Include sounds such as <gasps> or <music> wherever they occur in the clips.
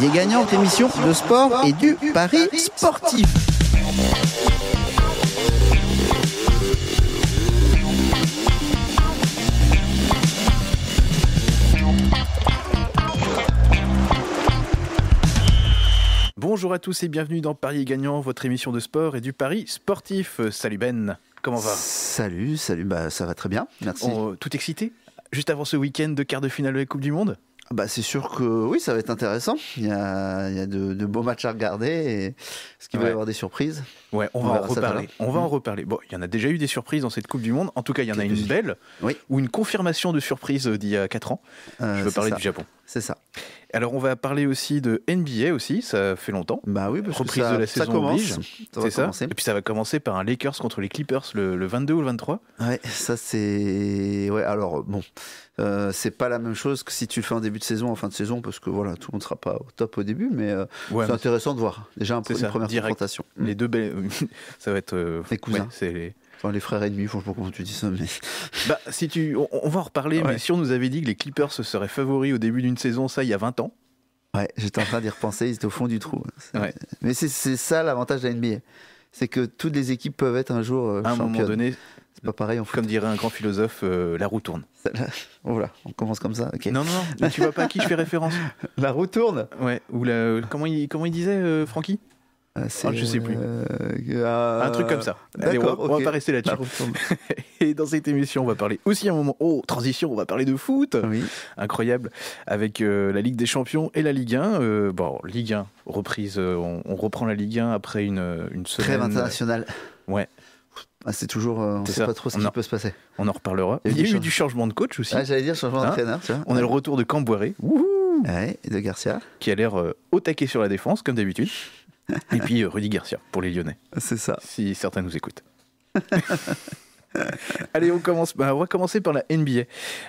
Parier gagnant, émission de sport et du pari sportif. Bonjour à tous et bienvenue dans Paris gagnant, votre émission de sport et du Paris sportif. Euh, salut Ben, comment va Salut, salut, bah ça va très bien, merci. Euh, tout excité Juste avant ce week-end de quart de finale de la Coupe du Monde ah bah, c'est sûr que oui, ça va être intéressant. Il y a, de, beaux matchs à regarder. Est-ce qu'il va y avoir des surprises Ouais, on, va en reparler. On va en mmh. reparler. Bon, il y en a déjà eu des surprises dans cette Coupe du Monde. En tout cas, il y en a une belle ou une confirmation de surprise d'il y a 4 ans. Euh, Je veux parler du Japon. C'est ça. Alors on va parler aussi de NBA aussi, ça fait longtemps. Bah oui, parce que ça, de commence. C'est ça. Et puis ça va commencer par un Lakers contre les Clippers le, 22 ou le 23. Ouais, ça c'est ouais. Alors bon, euh, c'est pas la même chose que si tu le fais en début de saison, en fin de saison, parce que voilà, tout le monde sera pas au top au début, mais euh, c'est intéressant de voir. Déjà un, peu première Les mm. deux belles, <laughs> ça va être euh, cousins. c'est les les frères ennemis, je ne sais pas comment tu dis ça, mais. <laughs> Bah, si tu... on, va en reparler, mais si on nous avait dit que les Clippers se seraient favoris au début d'une saison, ça, il y a 20 ans. Ouais, j'étais en train d'y repenser, ils étaient au fond du trou. <laughs> Mais c'est ça l'avantage de la NBA. C'est que toutes les équipes peuvent être un jour. Euh, à un moment donné, c'est pas pareil. Comme dirait un grand philosophe, euh, la roue tourne. Voilà, <laughs> oh on commence comme ça. Non, non, non, tu vois pas à qui je fais référence. La roue tourne Ouais, ou comment, il, disait, euh, Francky ah, ah, je sais plus. Euh, euh, un truc comme ça. on, va, pas rester là-dessus. Bah, <laughs> et dans cette émission, on va parler aussi un moment. Oh, transition, on va parler de foot. Incroyable. Avec euh, la Ligue des Champions et la Ligue 1. bon, Ligue 1, reprise. On, reprend la Ligue 1 après une, une semaine. internationale. Ouais. Ah, c'est toujours, on ne sait pas trop ce qui peut se passer. On en reparlera. Il y a eu, du, changement de coach aussi. j'allais dire changement d'entraîneur. Hein on a le retour de Camboiré. Ouais, et de Garcia. Qui a l'air au taquet sur la défense, comme d'habitude. <laughs> Et puis euh, Rudy Garcia pour les Lyonnais. C'est ça. Si certains nous écoutent. <laughs> Allez, on commence. Bah, on va commencer par la NBA.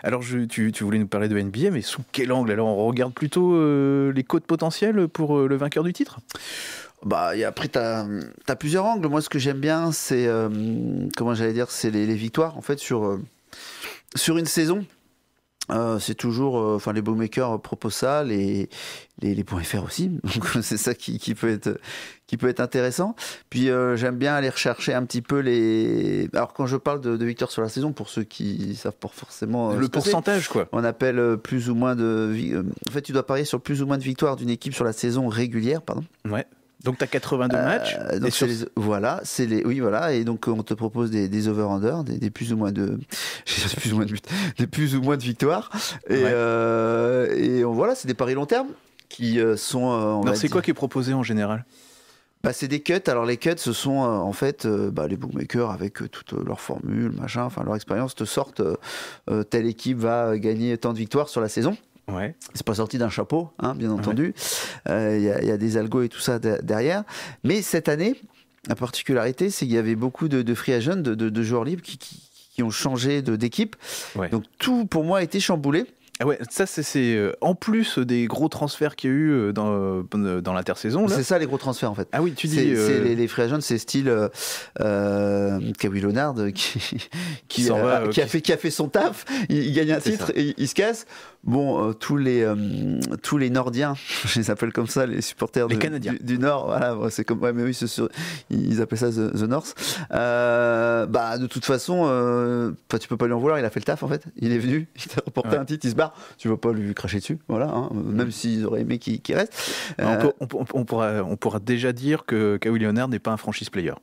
Alors, tu, voulais nous parler de NBA, mais sous quel angle Alors, on regarde plutôt euh, les cotes potentielles pour euh, le vainqueur du titre bah, après, tu as, plusieurs angles. Moi, ce que j'aime bien, c'est comment j'allais dire, c'est les, les, victoires en fait sur, sur une saison. Euh, c'est toujours, euh, enfin les bookmakers proposent ça, les les, points aussi, <laughs> donc c'est ça qui, peut être qui peut être intéressant. Puis euh, j'aime bien aller rechercher un petit peu les. Alors quand je parle de, de victoires sur la saison, pour ceux qui savent pas forcément le pourcentage quoi, on appelle plus ou moins de. En fait, tu dois parier sur plus ou moins de victoires d'une équipe sur la saison régulière, pardon. Ouais. Donc tu as 82 matchs. voilà, c'est les oui voilà et donc on te propose des, over under, des, plus ou moins de <laughs> plus plus ou moins de victoires et euh, voilà, c'est des paris long terme qui euh, sont euh, c'est quoi qui est proposé en général bah, c'est des cuts. Alors les cuts, ce sont en fait bah, les bookmakers avec toutes leurs formules, machin, enfin leur expérience te sortent telle équipe va gagner tant de victoires sur la saison. C'est pas sorti d'un chapeau, hein, bien entendu. Euh, il y, a des algos et tout ça derrière. Mais cette année, la particularité, c'est qu'il y avait beaucoup de, de free agents, de, de, joueurs libres qui, ont changé d'équipe. Donc tout, pour moi, a été chamboulé. Ah ouais, ça c'est euh, en plus des gros transferts qu'il y a eu euh, dans, dans l'intersaison. C'est ça les gros transferts en fait. Ah oui, tu dis. Les, les, free agents, c'est style euh, Kawhi Leonard qui, qui, a fait, son taf, il, gagne un titre, et il se casse bon, euh, tous les euh, tous les Nordiens, <laughs> je les appelle comme ça, les supporters Du, Nord, voilà, c'est comme, ouais, mais oui, ils appellent ça the, North. Euh, bah, de toute façon, tu peux pas lui en vouloir, il a fait le taf en fait. Il est venu, <laughs> il t'a remporté un titre, il se barre. Tu vas pas lui cracher dessus, voilà. Hein, même mm. s'ils auraient aimé qu'il reste. On, on, pourra déjà dire que Kawhi Leonard n'est pas un franchise player.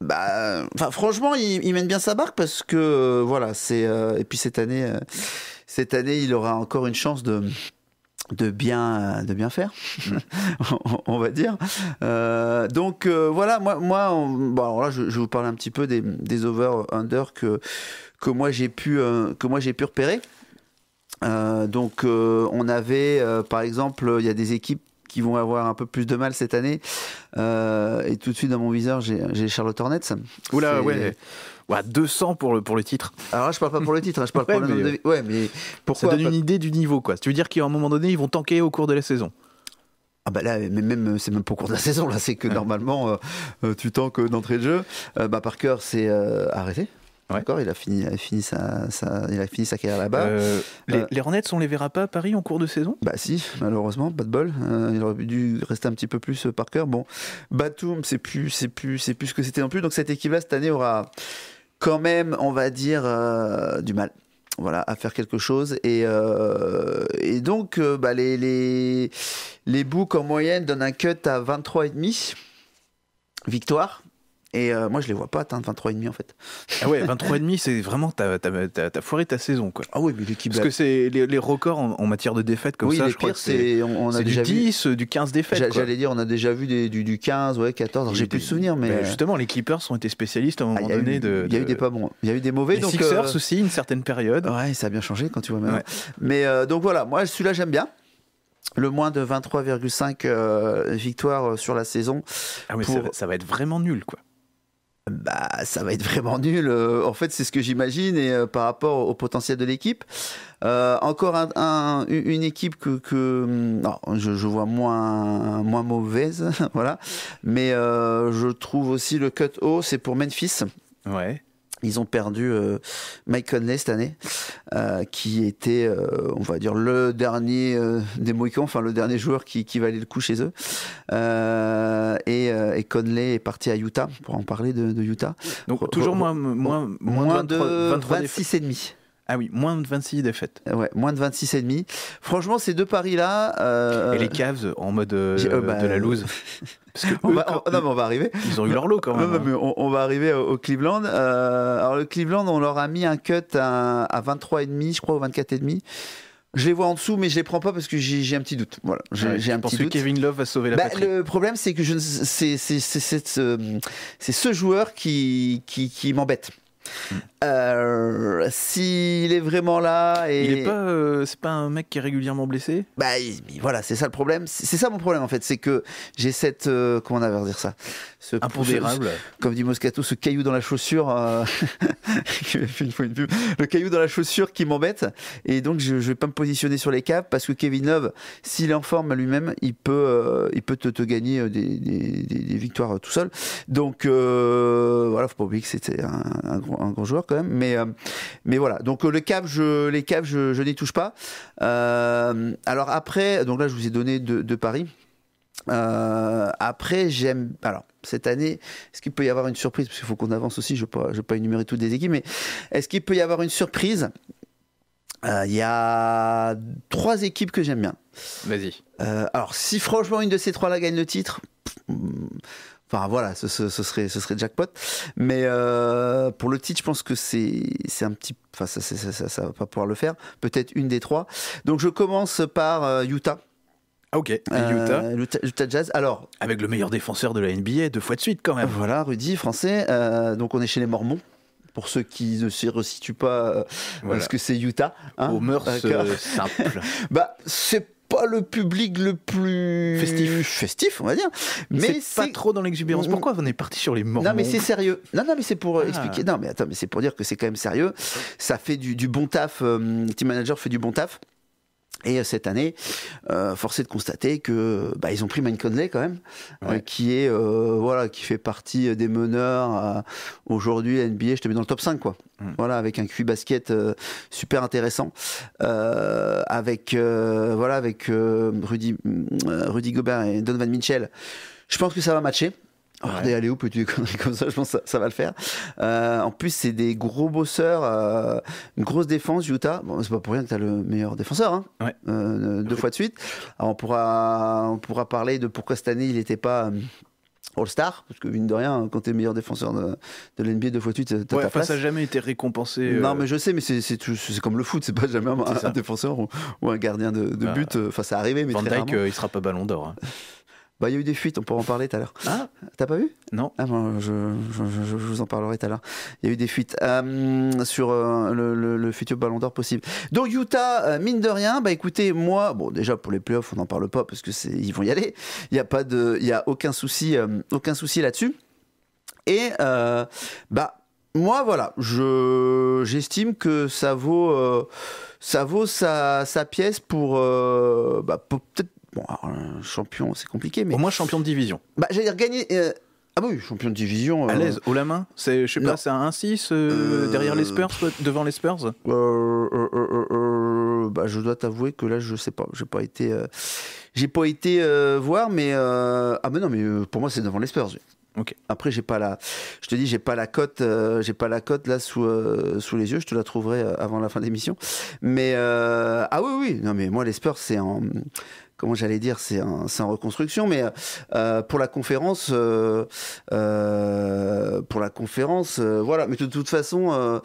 Bah, franchement, il, il, mène bien sa barque parce que voilà, c'est et puis cette année cette année, il aura encore une chance de de bien de bien faire <laughs> on, va dire euh, donc euh, voilà moi moi je, vous parle un petit peu des, over under que que moi j'ai pu euh, que moi j'ai pu repérer donc on avait par exemple il y a des équipes qui vont avoir un peu plus de mal cette année. et tout de suite dans mon viseur, j'ai Charlotte Hornets. Oula, ouais. 200 pour le, pour le titre. Alors là, je parle pas pour le titre, hein, je parle <laughs> ouais, mais, de... Euh, ouais, mais pourquoi Ça donne une idée du niveau, quoi. Tu veux dire qu'à un moment donné, ils vont tanker au cours de la saison ah bah là, mais même euh, c'est même pas au cours de la saison là, c'est que normalement euh, tu tankes d'entrée de jeu. bah Parker s'est arrêté. D'accord, il a fini, fini sa, il a fini sa carrière là-bas. les, Renettes les, on les verra pas à Paris en cours de saison Bah si, malheureusement, pas de bol. il aurait dû rester un petit peu plus Parker Bon, Batum, c'est plus, c'est plus, c'est plus ce que c'était non plus. Donc cette équipe-là cette année aura quand même, on va dire, euh, du mal voilà, à faire quelque chose. Et, euh, et donc, euh, bah, les, les, les en moyenne donnent un cut à 23,5. Victoire. Et euh, moi, je les vois pas atteindre 23,5 en fait. Ah ouais, 23,5, <laughs> c'est vraiment, t'as foiré ta saison quoi. Ah ouais, mais Clippers. Parce que c'est les, records en, matière de défaites comme oui, ça, les je pires, c'est on, a déjà euh, du 10, du 15 défaites. J'allais dire, on a déjà vu des, du, du, 15, ouais, 14, j'ai plus de souvenirs. Mais... Ben, euh, justement, les Clippers ont été spécialistes à un ah, moment donné. de, Il y a eu des pas bons, il y a eu des mauvais. Les donc, Sixers aussi, une certaine période. Ouais, ça a bien changé quand tu vois maintenant. Mais donc voilà, moi celui-là, j'aime bien le moins de 23,5 victoires sur la saison. Ah mais ça, va être vraiment nul, quoi bah, ça va être vraiment nul. Euh, en fait, c'est ce que j'imagine et euh, par rapport au potentiel de l'équipe. Euh, encore une équipe que, hmm, je, vois moins, moins mauvaise, <laughs> voilà. Mais je trouve aussi le cut haut, c'est pour Memphis. Ouais. Ils ont perdu euh, Mike Conley cette année, euh, qui était, euh, on va dire, le dernier des Mohicans, enfin le dernier joueur qui, qui, valait le coup chez eux. Et, et, Conley est parti à Utah, pour en parler de, de Utah. Donc toujours moins, moins, moins, de de et 26,5. Ah oui, moins de 26 défaites. Euh, ouais, moins de 26 et demi. Franchement, ces deux paris-là. Euh, et les Cavs en mode euh, bah, de la loose. <laughs> va, non, mais on va arriver. Ils ont eu leur lot quand même. Hein. on, va arriver au, Cleveland. alors, le Cleveland, on leur a mis un cut à, à demi, je crois, ou demi. Je les vois en dessous, mais je les prends pas parce que j'ai un petit doute. Voilà, j'ai un petit doute. que Kevin Love va sauver la bah, Le problème, c'est que c'est ce joueur qui, qui m'embête. Euh, s'il est vraiment là euh, c'est pas un mec qui est régulièrement blessé. Bah voilà, c'est ça le problème. C'est ça mon problème en fait, c'est que j'ai cette euh, comment on va dire ça, ce comme dit Moscato, ce caillou dans la chaussure. <laughs> le caillou dans la chaussure qui m'embête et donc je, vais pas me positionner sur les caves parce que Kevin Love, s'il est en forme lui-même, il peut, il peut te, gagner des, victoires tout seul. Donc voilà, faut pas oublier que c'était un, gros un grand joueur quand même. Mais, euh, mais voilà. Donc euh, le cap, je, les caves je, je n'y touche pas. Euh, alors après, donc là, je vous ai donné deux Paris. après, j'aime. Alors, cette année, est-ce qu'il peut y avoir une surprise Parce qu'il faut qu'on avance aussi, je ne vais, pas énumérer toutes les équipes, mais est-ce qu'il peut y avoir une surprise Il y a trois équipes que j'aime bien. Vas-y. alors, si franchement une de ces trois-là gagne le titre, Enfin voilà, ce, serait, ce serait jackpot. Mais euh, pour le titre, je pense que c'est un petit. Enfin, ça, ça, va pas pouvoir le faire. Peut-être une des trois. Donc je commence par euh, Utah. Ah, ok, euh, Utah. Utah. Jazz. Alors. Avec le meilleur défenseur de la NBA, deux fois de suite quand même. Voilà, Rudy, français. donc on est chez les Mormons pour ceux qui ne se resituent pas, parce que c'est Utah. Au hein. Aux mœurs <laughs> bah, c'est le public le plus festif, festif on va dire. Mais c'est pas trop dans l'exubérance. Pourquoi on est parti sur les morts Non, mais c'est sérieux. Non, non, mais c'est pour ah. expliquer. Non, mais attends, mais c'est pour dire que c'est quand même sérieux. Ça fait du, bon taf. Euh, team manager fait du bon taf. Et euh, cette année, euh, force de constater que bah, ils ont pris Mike Conley quand même, euh, qui est euh, voilà, qui fait partie des meneurs aujourd'hui NBA. Je te mets dans le top 5 quoi. Mm. Voilà, avec un QI basket super intéressant, avec voilà avec Rudy, Rudy Gobert et Donovan Mitchell. Je pense que ça va matcher. Regardez allez où peux tu <laughs> comme ça, je pense que ça, va le faire. Euh, en plus, c'est des gros bosseurs, euh, une grosse défense, Utah. Bon, c'est pas pour rien que tu as le meilleur défenseur, hein. euh, deux fois de suite. on pourra, on pourra parler de pourquoi cette année il n'était pas. All-Star, parce que mine de rien, quand tu es meilleur défenseur de, l'NBA deux fois de suite, t'as ta ça n'a jamais été récompensé. Non, mais je sais, mais c'est comme le foot, c'est pas jamais un, défenseur ou, un gardien de, bah, but. Enfin, ça arrive, mais Van Dyke, il sera pas ballon d'or. Hein. Bah, il y a eu des fuites, on pourra en parler tout à l'heure. Ah T'as pas vu Non. Ah, je, vous en parlerai tout à l'heure. Il y a eu des fuites euh, sur euh, le, futur Ballon d'Or possible. Donc Utah, euh, mine de rien, bah écoutez, moi, bon déjà pour les playoffs, on n'en parle pas parce que c'est, ils vont y aller. Il n'y a a aucun souci, aucun souci là-dessus. Et bah moi voilà, je j'estime que ça vaut ça vaut sa, pièce pour bah, peut-être Bon, un champion, c'est compliqué, mais. Au moins champion de division. Bah, j'allais dire gagner. Euh, ah bah oui, champion de division. À euh, l'aise, haut la main. C'est, je sais pas, c'est un 1-6 euh, derrière les Spurs, devant les Spurs bah, Je dois t'avouer que là, je sais pas. J'ai pas été, j'ai pas été voir, mais. Ah, mais non, mais pour moi, c'est devant les Spurs. Après, j'ai pas la, je te dis, j'ai pas la cote, j'ai pas la cote là sous sous les yeux. Je te la trouverai avant la fin d'émission. Mais ah oui, oui, non mais moi les Spurs c'est en comment j'allais dire, c'est en, reconstruction, mais euh, pour la conférence, euh, euh, pour la conférence, voilà. Mais de, toute façon,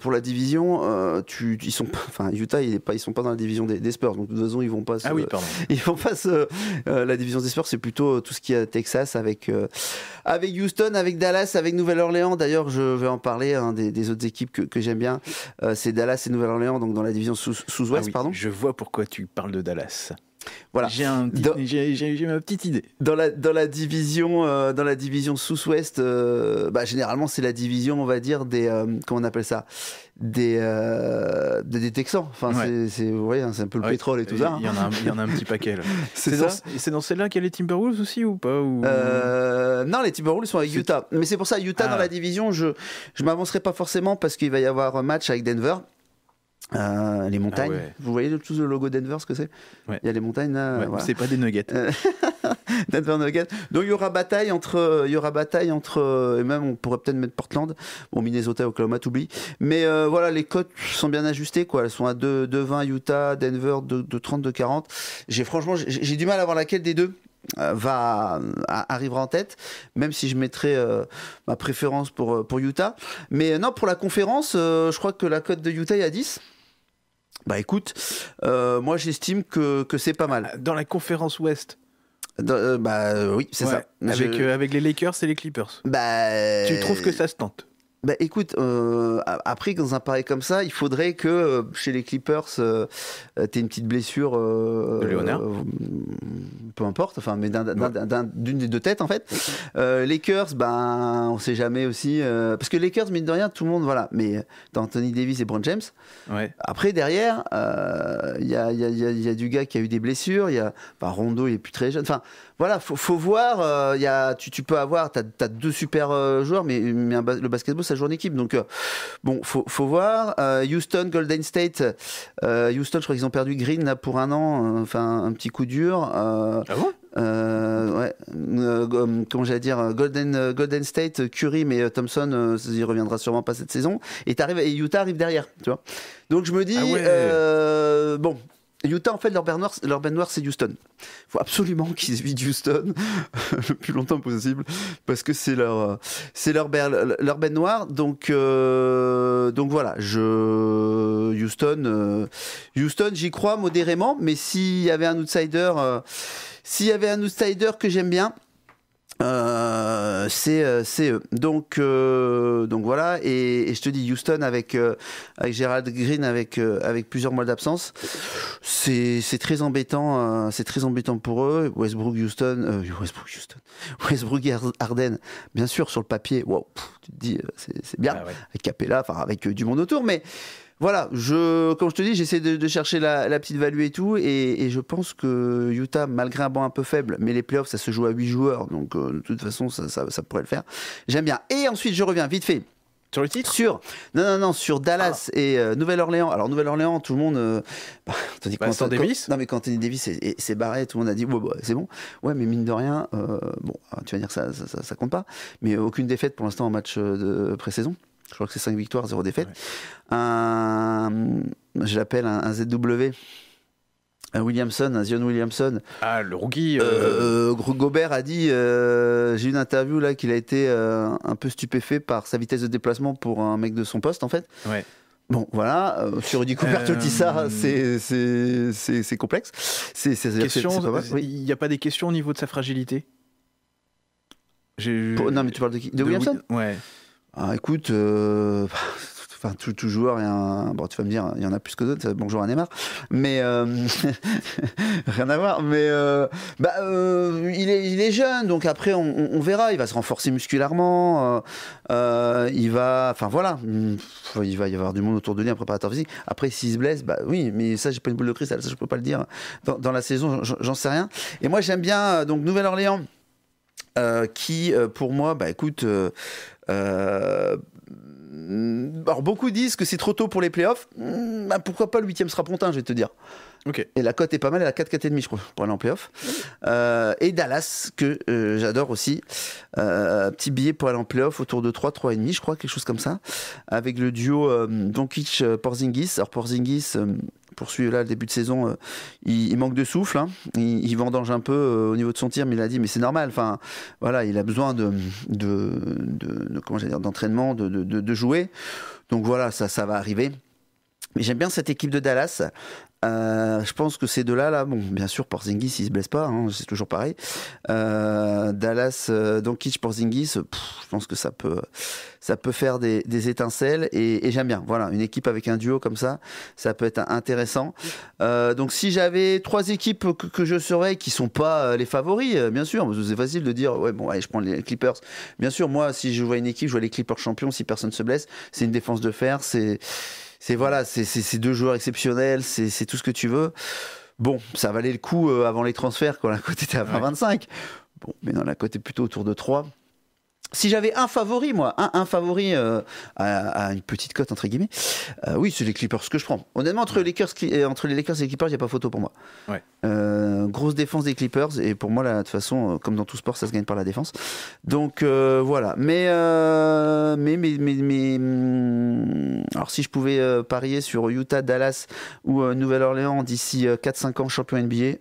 pour la division, tu, ils sont, enfin Utah, ils, pas, ils sont pas dans la division des, sports. donc de toute façon, ils vont pas. ah oui, pardon. <laughs> Ils vont pas se, la division des sports. c'est plutôt tout ce qui est Texas avec avec Houston, avec Dallas, avec Nouvelle-Orléans. D'ailleurs, je vais en parler des, des, autres équipes que, j'aime bien. c'est Dallas et Nouvelle-Orléans, donc dans la division sous-ouest, ah pardon. Je vois pourquoi tu parles de Dallas. Voilà. J'ai ma petite idée. Dans la, dans la division, euh, dans la division sous-ouest, euh, bah, généralement c'est la division, on va dire des, euh, on appelle ça, des, des, Texans. Enfin, hein, c'est, un peu le pétrole et tout ça. Hein. Il y, en a un petit paquet. <laughs> c'est dans, c'est dans celle-là qu'il y a les Timberwolves aussi ou pas Non, les Timberwolves sont avec Utah. Mais c'est pour ça, Utah dans ah. la division, je, je m'avancerai pas forcément parce qu'il va y avoir un match avec Denver. Euh, les ah montagnes. Vous voyez tout le logo Denver, ce que c'est Il y a les montagnes Ouais, C'est pas des nuggets. Euh, <laughs> Denver Nuggets. Donc il y aura bataille entre, euh, il y aura bataille entre, et même on pourrait peut-être mettre Portland. Bon, Minnesota, Oklahoma, oublie. Mais voilà, les cotes sont bien ajustées quoi. Elles sont à 2, 20 Utah, Denver de, 2,40 40. J'ai franchement, j'ai du mal à voir laquelle des deux va arriver en tête, même si je mettrai ma préférence pour, pour Utah. Mais non, pour la conférence, je crois que la cote de Utah est à 10. Bah écoute, euh, moi j'estime que, c'est pas mal. Dans la conférence Ouest euh, Bah oui, c'est ça. Avec, euh, avec les Lakers et les Clippers. Bah. Tu trouves que ça se tente bah écoute, euh, après dans un pari comme ça, il faudrait que euh, chez les Clippers, euh, tu aies une petite blessure. de Léonard. peu importe, enfin, mais d'une des deux têtes en fait. Lakers, ben on sait jamais aussi, parce que Lakers mine de rien, tout le monde voilà, mais t'as Anthony Davis et Bron James. Après derrière, il y a, y, a, y, a, du gars qui a eu des blessures, il y a ben, Rondo, il est plus très jeune. Enfin voilà, faut, faut voir. il y tu, tu, peux avoir, t'as as deux super joueurs, mais, le basketball ça joue Donc, euh, bon, faut, faut voir. Euh, Houston, Golden State. Euh, Houston, je crois qu'ils ont perdu Green là pour un an. Enfin, un petit coup dur. ah ouais, j'allais dire, Golden, Golden State, Curry, mais Thompson, euh, il reviendra sûrement pas cette saison. Et, et Utah arrive derrière, tu vois. Donc je me dis, ah bon, Utah, en fait, leur baignoire, leur c'est Houston. Il faut absolument qu'ils évitent Houston <laughs> le plus longtemps possible parce que c'est leur, c'est leur, leur baignoire. Donc, euh, donc voilà, je, Houston, euh, Houston, j'y crois modérément, mais s'il y avait un outsider, euh, s'il y avait un outsider que j'aime bien, euh, c'est euh, e. Donc, euh, donc voilà, et, je te dis Houston avec, euh, avec Gerald Green avec, euh, avec plusieurs mois d'absence, c'est très embêtant, c'est très embêtant pour eux. Westbrook, Houston, Westbrook, Houston, <laughs> Westbrook et bien sûr, sur le papier, wow, tu te dis, c'est bien, ah ouais. avec Capella, enfin avec du monde autour, mais voilà, je, comme je te dis, j'essaie de, chercher la, petite value et tout. Et, je pense que Utah, malgré un banc un peu faible, mais les playoffs, ça se joue à 8 joueurs. Donc, euh, de toute façon, ça, pourrait le faire. J'aime bien. Et ensuite, je reviens vite fait. Sur le titre Sur, non, non, non, sur Dallas ah. et euh, Nouvelle-Orléans. Alors, Nouvelle-Orléans, tout le monde. Euh, <laughs> bah, bah Davis Non, mais quand Anthony Davis c'est barré, tout le monde a dit bon bah, c'est bon. Ouais, mais mine de rien, euh, bon, tu vas dire ça ça, ça, ça, compte pas. Mais aucune défaite pour l'instant en match de pré-saison. Je crois que c'est 5 victoires, 0 défaite. Un, je l'appelle un, ZW. Un Williamson, un Zion Williamson. Ah, le rookie. Euh... euh. euh Gobert a dit, euh, j'ai eu une interview là qu'il a été un peu stupéfait par sa vitesse de déplacement pour un mec de son poste en fait. Ouais. Bon, voilà, euh, sur Rudy Cooper, tout ça, c'est complexe. C'est Il n'y a pas des questions au niveau de sa fragilité Non, mais tu parles de qui De, Williamson Ouais ah, écoute, euh, <laughs> enfin tout, joueur bon tu vas me dire il y en a plus que d'autres bonjour à Neymar mais euh, <laughs> rien à voir mais euh, bah, il, est, jeune donc après on, verra il va se renforcer musculairement il va enfin voilà il va y avoir du monde autour de lui un préparateur physique après s'il se blesse bah oui mais ça j'ai pas une boule de cristal ça je peux pas le dire dans, la saison j'en sais rien et moi j'aime bien donc Nouvelle-Orléans qui, pour moi, bah, écoute, euh, alors beaucoup disent que c'est trop tôt pour les playoffs. Hmm, bah, pourquoi pas le huitième sera pontin, je vais te dire. Et la cote est pas mal, elle a demi, je crois pour aller en playoff. Euh, et Dallas, que euh, j'adore aussi. petit billet pour aller en playoff autour de 3, 3,5 je crois, quelque chose comme ça. Avec le duo Doncic-Porzingis. Alors Porzingis poursuivre là le début de saison. Euh, il, manque de souffle, hein. il, vendange un peu euh, au niveau de son tir, mais il a dit mais c'est normal. Enfin voilà, il a besoin de, de, d'entraînement, de, jouer. Donc voilà, ça va arriver. Mais j'aime bien cette équipe de Dallas. Euh, je pense que ces deux-là, là, bon, bien sûr, Porzingis, il se blesse pas, hein, c'est toujours pareil. Euh, Dallas, euh, Doncic, Porzingis, je pense que ça peut, ça peut faire des, des étincelles et, et j'aime bien. Voilà, une équipe avec un duo comme ça, ça peut être intéressant. Euh, donc, si j'avais trois équipes que, je serais qui sont pas euh, les favoris, bien sûr, c'est facile de dire, ouais, bon, allez, je prends les Clippers. Bien sûr, moi, si je vois une équipe, je vois les Clippers champions. Si personne se blesse, c'est une défense de fer, c'est c'est voilà, c'est deux joueurs exceptionnels, c'est tout ce que tu veux. Bon, ça valait le coup euh, avant les transferts quand la cote était à 20, ah 25. Bon, mais dans la cote est plutôt autour de 3. Si j'avais un favori, moi, un, favori euh, à, une petite cote, entre guillemets, euh, oui, c'est les Clippers que je prends. Honnêtement, entre, les, Lakers, euh, entre Lakers et les Clippers, il n'y a pas photo pour moi. grosse défense des Clippers, et pour moi, de toute façon, comme dans tout sport, ça se gagne par la défense. Donc voilà. Mais, mais, mais, mais, mais, hmm, Alors, si je pouvais parier sur Utah, Dallas ou Nouvelle-Orléans d'ici 4-5 ans, champion NBA,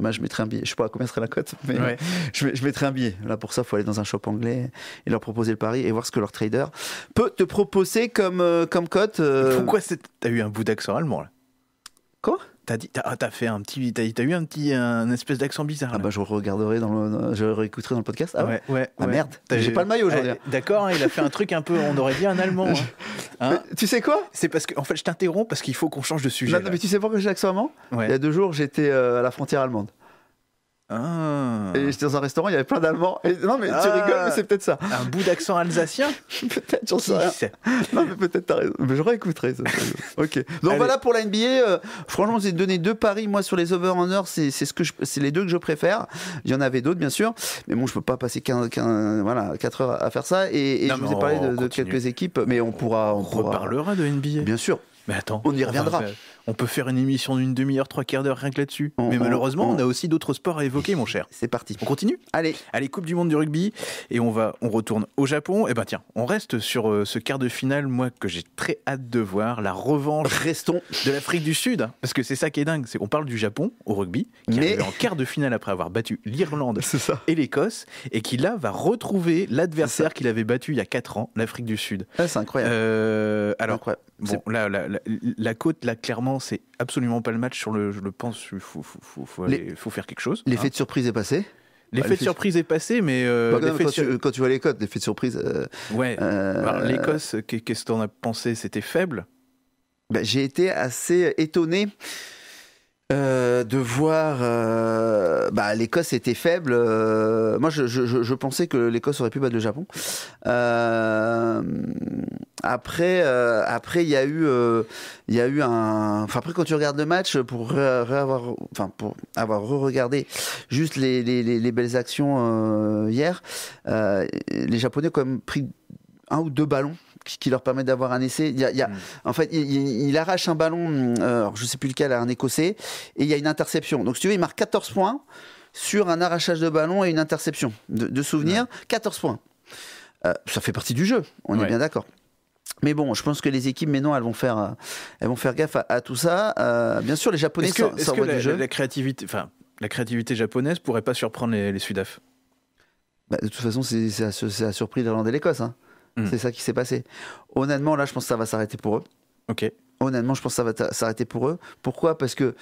moi, je mettrais un billet. Je sais pas combien serait la cote, mais <laughs> je, mettrais un billet. Là, pour ça, il faut aller dans un shop anglais et leur proposer le pari et voir ce que leur trader peut te proposer comme, euh, comme cote. Euh. Pourquoi Pourquoi t'as eu un bout d'accent allemand là Quoi T'as dit, t'as, ah, as fait un petit, t'as, as eu un petit, un espèce d'accent bizarre. Ah bah je regarderai dans le, je réécouterai dans le podcast. Ah ouais, ouais. Ah merde, j'ai pas le maillot aujourd'hui. Eh, hein. d'accord, hein, il a fait un truc un peu, on aurait dit un allemand. Hein. <laughs> hein tu sais quoi C'est parce que, en fait, je t'interromps parce qu'il faut qu'on change de sujet. Non, mais tu sais pourquoi j'ai l'accent allemand Il y a deux jours, j'étais euh, à la frontière allemande. Ah. Et j'étais dans un restaurant, il y avait plein d'Allemands. Et... Non, mais tu ah. rigoles, mais c'est peut-être ça. Un bout d'accent alsacien <laughs> Peut-être, j'en sais Non, mais peut-être t'as raison. Mais je réécouterai ça. ok. Donc voilà pour la NBA. Euh, franchement, j'ai donné deux paris. Moi, sur les over under, c'est ce c'est les deux que je préfère. Il y en avait d'autres, bien sûr. Mais bon, je peux pas passer 15, voilà, 4 heures à faire ça. Et, je vous ai parlé de, quelques équipes. Mais on pourra. On, reparlera de NBA. Bien sûr. Mais attends. On y reviendra on peut faire une émission d'une demi-heure, trois quarts d'heure, rien que là-dessus. Mais malheureusement, on a aussi d'autres sports à évoquer, mon cher. C'est parti. On continue Allez. Allez, Coupe du Monde du rugby. Et on va, on retourne au Japon. Et eh ben tiens, on reste sur euh, ce quart de finale, moi, que j'ai très hâte de voir. La revanche. Restons. De l'Afrique du Sud. Parce que c'est ça qui est dingue. C'est qu'on parle du Japon au rugby, qui est en quart de finale après avoir battu l'Irlande <laughs> et l'Écosse. Et qui là va retrouver l'adversaire qu'il avait battu il y a quatre ans, l'Afrique du Sud. Ah, c'est incroyable. Euh, alors, bon, là, la, la côte, là, clairement, c'est absolument pas le match sur le. Je le pense, il faut, faire quelque chose. L'effet hein. de surprise est passé ah, L'effet de surprise est passé, mais. Euh, bah, quand, tu, vois les codes, l'effet de surprise. Euh, ouais. Euh, L'Écosse, qu'est-ce que en as pensé C'était faible bah, J'ai été assez étonné. de voir bah, l'Écosse était faible. moi, je, je, pensais que l'Écosse aurait pu battre le Japon. Après, euh, après, il y a eu, euh, il eu un. Enfin, après, quand tu regardes le match, pour avoir, enfin, pour avoir re-regardé juste les, les, les, belles actions euh, hier, les Japonais ont quand même pris un ou deux ballons qui leur permettent d'avoir un essai. Il y a, mm. En fait, il, arrache un ballon, alors je ne sais plus lequel, à un Écossais, et il y a une interception. Donc, si tu veux, il marque 14 points sur un arrachage de ballon et une interception. De, souvenir, 14 points. ça fait partie du jeu, on est bien d'accord. Mais bon, je pense que les équipes maintenant elles vont faire, euh, elles vont faire gaffe à, tout ça. Euh, bien sûr, les Japonais que, la, créativité, enfin, la créativité japonaise pourrait pas surprendre les, les Sudaf. Bah, de toute façon, c'est, à c'est la surprise l'Irlande et l'Écosse. Hein. Hmm. C'est ça qui s'est passé. Honnêtement, là, je pense que ça va s'arrêter pour eux. Ok. Honnêtement, je pense que ça va s'arrêter pour eux. Pourquoi Parce que